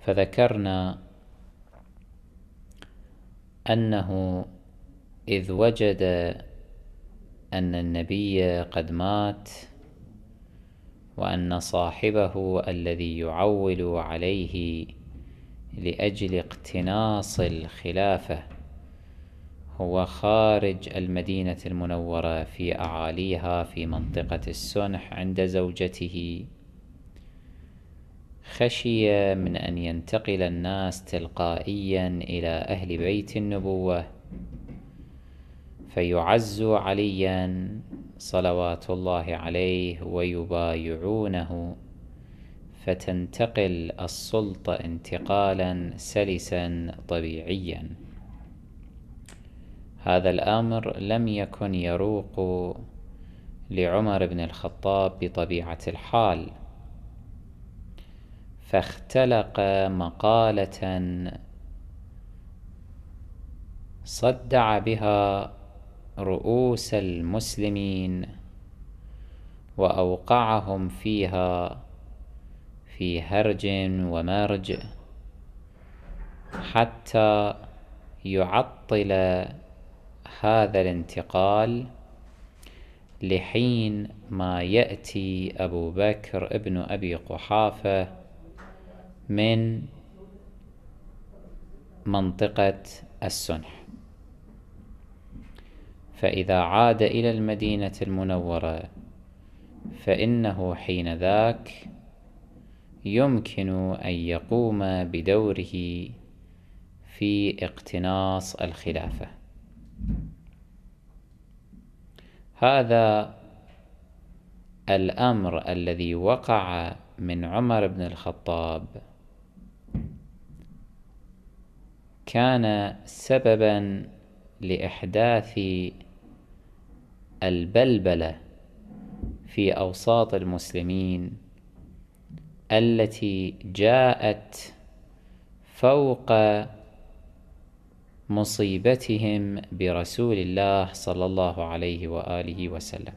فذكرنا أنه إذ وجد أن النبي قد مات وأن صاحبه الذي يعول عليه لأجل اقتناص الخلافة هو خارج المدينة المنورة في أعاليها في منطقة السنح عند زوجته خشي من أن ينتقل الناس تلقائيا إلى أهل بيت النبوة فيعز عليا صلوات الله عليه ويبايعونه فتنتقل السلطة انتقالا سلسا طبيعيا هذا الأمر لم يكن يروق لعمر بن الخطاب بطبيعة الحال فاختلق مقالة صدع بها رؤوس المسلمين وأوقعهم فيها في هرج ومرج حتى يعطل هذا الانتقال لحين ما يأتي أبو بكر ابن أبي قحافة من منطقة السنح فإذا عاد إلى المدينة المنورة فإنه حين ذاك يمكن أن يقوم بدوره في اقتناص الخلافة هذا الأمر الذي وقع من عمر بن الخطاب كان سببا لإحداث البلبلة في أوساط المسلمين التي جاءت فوق مصيبتهم برسول الله صلى الله عليه وآله وسلم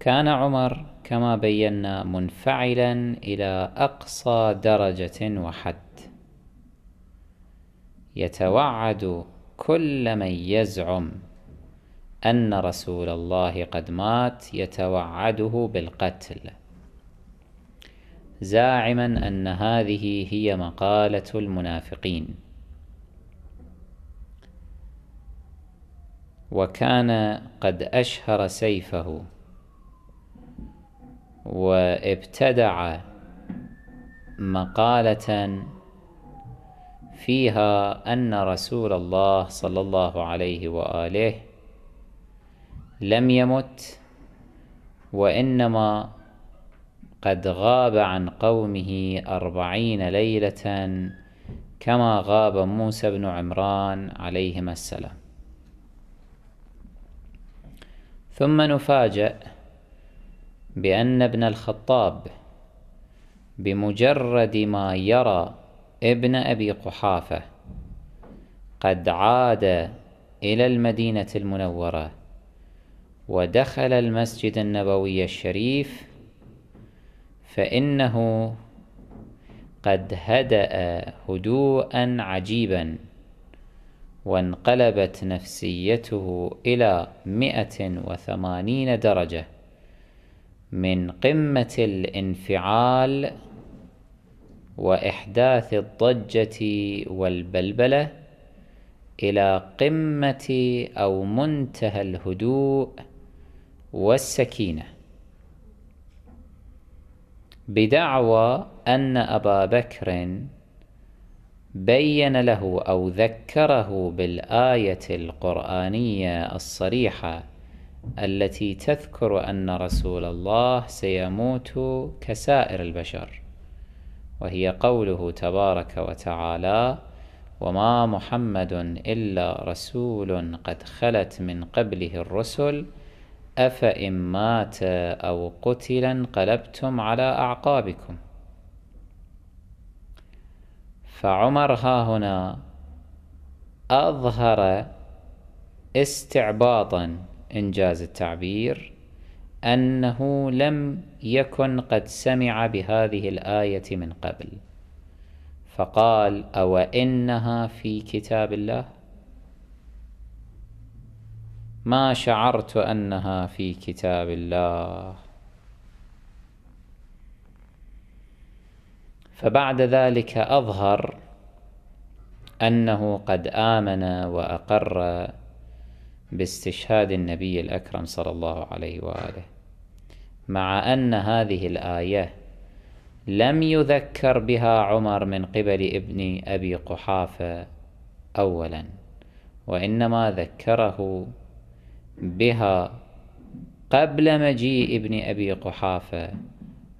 كان عمر كما بينا منفعلا إلى أقصى درجة وحد يتوعد كل من يزعم أن رسول الله قد مات يتوعده بالقتل زاعما أن هذه هي مقالة المنافقين وكان قد أشهر سيفه وابتدع مقالة فيها أن رسول الله صلى الله عليه وآله لم يمت وإنما قد غاب عن قومه أربعين ليلة كما غاب موسى بن عمران عليهما السلام ثم نفاجأ بأن ابن الخطاب بمجرد ما يرى ابن أبي قحافة قد عاد إلى المدينة المنورة ودخل المسجد النبوي الشريف فإنه قد هدأ هدوءا عجيبا وانقلبت نفسيته إلى مئة وثمانين درجة من قمة الانفعال وإحداث الضجة والبلبلة إلى قمة أو منتهى الهدوء والسكينة بدعوى أن أبا بكر بين له أو ذكره بالآية القرآنية الصريحة التي تذكر أن رسول الله سيموت كسائر البشر وهي قوله تبارك وتعالى وما محمد إلا رسول قد خلت من قبله الرسل أفإن مات أو قتل انقلبتم على أعقابكم فعمر ها هنا أظهر استعباطا إنجاز التعبير أنه لم يكن قد سمع بهذه الآية من قبل فقال أو إنها في كتاب الله ما شعرت أنها في كتاب الله فبعد ذلك أظهر أنه قد آمن وأقر باستشهاد النبي الأكرم صلى الله عليه وآله مع أن هذه الآية لم يذكر بها عمر من قبل ابن أبي قحافة أولا وإنما ذكره بها قبل مجيء ابن أبي قحافة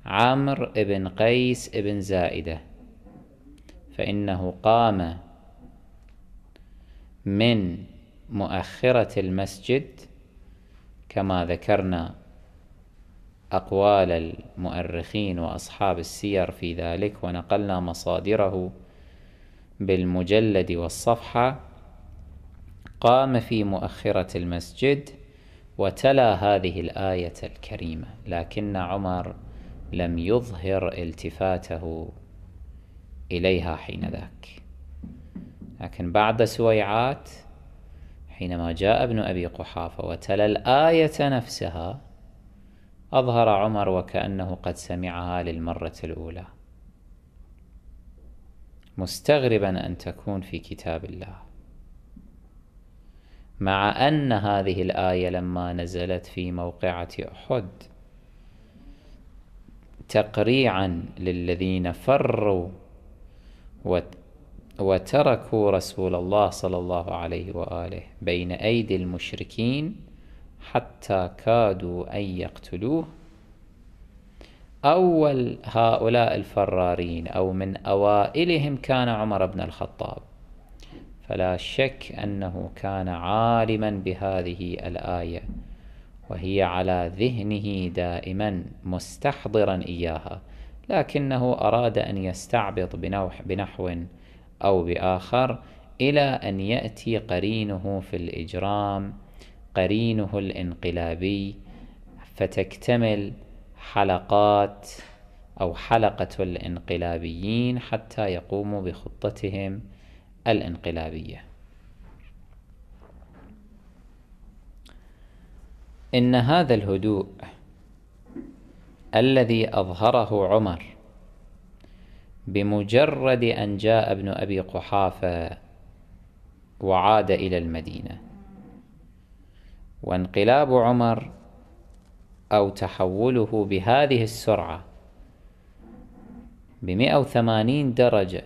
عمرو بن قيس بن زائدة فإنه قام من مؤخرة المسجد كما ذكرنا أقوال المؤرخين وأصحاب السير في ذلك ونقلنا مصادره بالمجلد والصفحة قام في مؤخرة المسجد وتلا هذه الآية الكريمة لكن عمر لم يظهر التفاته إليها حين ذاك لكن بعد سويعات حينما جاء ابن أبي قحافة وتلا الآية نفسها أظهر عمر وكأنه قد سمعها للمرة الأولى مستغربا أن تكون في كتاب الله مع أن هذه الآية لما نزلت في موقعة أحد تقريعا للذين فروا وتركوا رسول الله صلى الله عليه وآله بين أيدي المشركين حتى كادوا أن يقتلوه أول هؤلاء الفرارين أو من أوائلهم كان عمر بن الخطاب فلا شك أنه كان عالما بهذه الآية وهي على ذهنه دائما مستحضرا إياها لكنه أراد أن يستعبط بنحو أو بآخر إلى أن يأتي قرينه في الإجرام قرينه الانقلابي فتكتمل حلقات أو حلقة الانقلابيين حتى يقوموا بخطتهم الانقلابية إن هذا الهدوء الذي أظهره عمر بمجرد أن جاء ابن أبي قحافة وعاد إلى المدينة وانقلاب عمر أو تحوله بهذه السرعة بمئة وثمانين درجة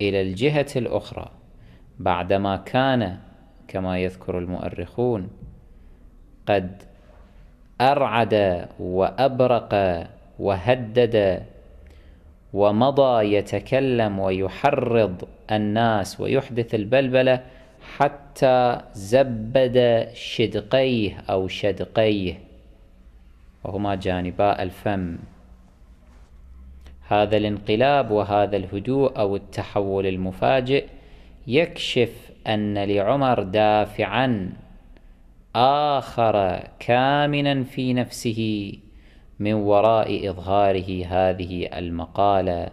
إلى الجهة الأخرى بعدما كان كما يذكر المؤرخون قد أرعد وأبرق وهدد ومضى يتكلم ويحرض الناس ويحدث البلبلة حتى زبد شدقيه أو شدقيه وهما جانبا الفم هذا الانقلاب وهذا الهدوء أو التحول المفاجئ يكشف أن لعمر دافعا آخر كامنا في نفسه من وراء إظهاره هذه المقالة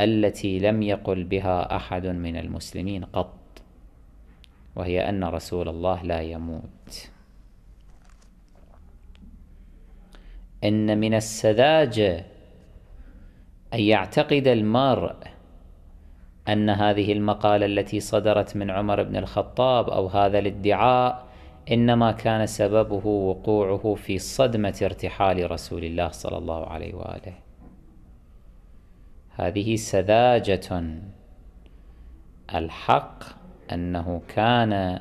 التي لم يقل بها أحد من المسلمين قط وهي أن رسول الله لا يموت إن من السذاجة أن يعتقد المرء أن هذه المقالة التي صدرت من عمر بن الخطاب أو هذا الادعاء إنما كان سببه وقوعه في صدمة ارتحال رسول الله صلى الله عليه وآله هذه سذاجة الحق أنه كان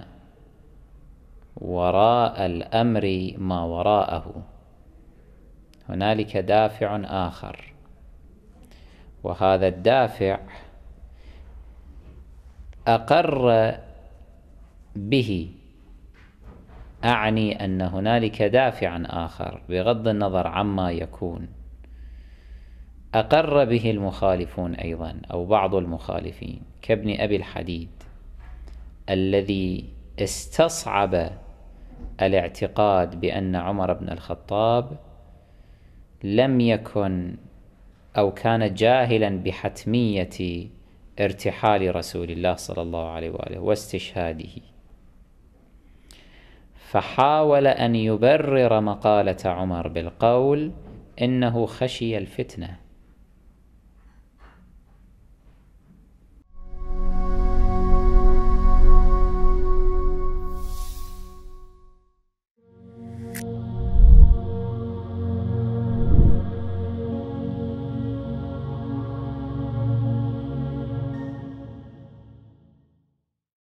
وراء الأمر ما وراءه هنالك دافع آخر وهذا الدافع أقر به أعني أن هنالك دافعا آخر بغض النظر عما يكون أقر به المخالفون أيضا أو بعض المخالفين كابن أبي الحديد الذي استصعب الاعتقاد بأن عمر بن الخطاب لم يكن أو كان جاهلا بحتمية ارتحال رسول الله صلى الله عليه وآله واستشهاده فحاول أن يبرر مقالة عمر بالقول إنه خشي الفتنة